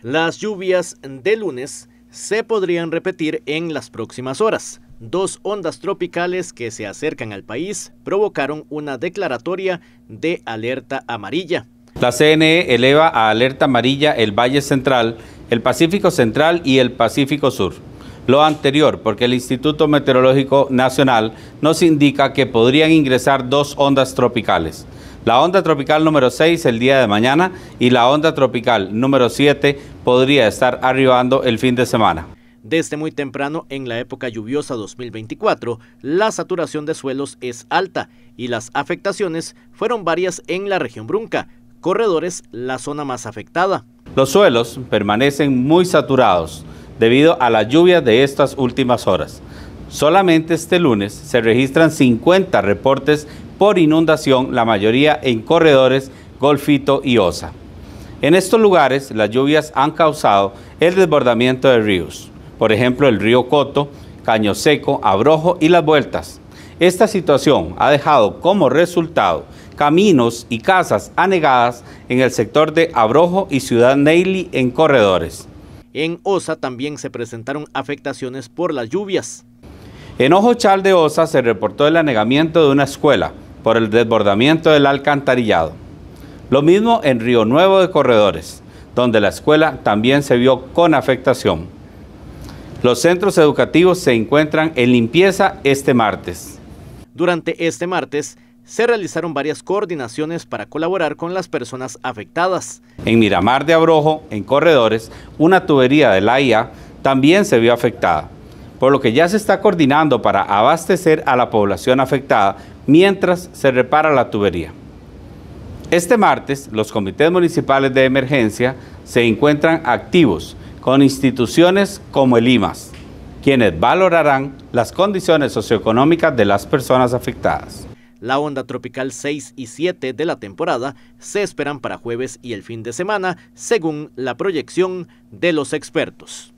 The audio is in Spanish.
Las lluvias de lunes se podrían repetir en las próximas horas. Dos ondas tropicales que se acercan al país provocaron una declaratoria de alerta amarilla. La CNE eleva a alerta amarilla el Valle Central, el Pacífico Central y el Pacífico Sur. Lo anterior, porque el Instituto Meteorológico Nacional nos indica que podrían ingresar dos ondas tropicales. La onda tropical número 6 el día de mañana y la onda tropical número 7 podría estar arribando el fin de semana. Desde muy temprano en la época lluviosa 2024, la saturación de suelos es alta y las afectaciones fueron varias en la región Brunca, corredores la zona más afectada. Los suelos permanecen muy saturados debido a la lluvia de estas últimas horas. Solamente este lunes se registran 50 reportes por inundación, la mayoría en corredores, golfito y osa. En estos lugares, las lluvias han causado el desbordamiento de ríos, por ejemplo el río Coto, Caño Seco, Abrojo y Las Vueltas. Esta situación ha dejado como resultado caminos y casas anegadas en el sector de Abrojo y Ciudad Neily en corredores. En Osa también se presentaron afectaciones por las lluvias. En Ojochal de Osa se reportó el anegamiento de una escuela, por el desbordamiento del alcantarillado. Lo mismo en Río Nuevo de Corredores, donde la escuela también se vio con afectación. Los centros educativos se encuentran en limpieza este martes. Durante este martes se realizaron varias coordinaciones para colaborar con las personas afectadas. En Miramar de Abrojo, en Corredores, una tubería de la también se vio afectada por lo que ya se está coordinando para abastecer a la población afectada mientras se repara la tubería. Este martes, los comités municipales de emergencia se encuentran activos con instituciones como el IMAS, quienes valorarán las condiciones socioeconómicas de las personas afectadas. La onda tropical 6 y 7 de la temporada se esperan para jueves y el fin de semana, según la proyección de los expertos.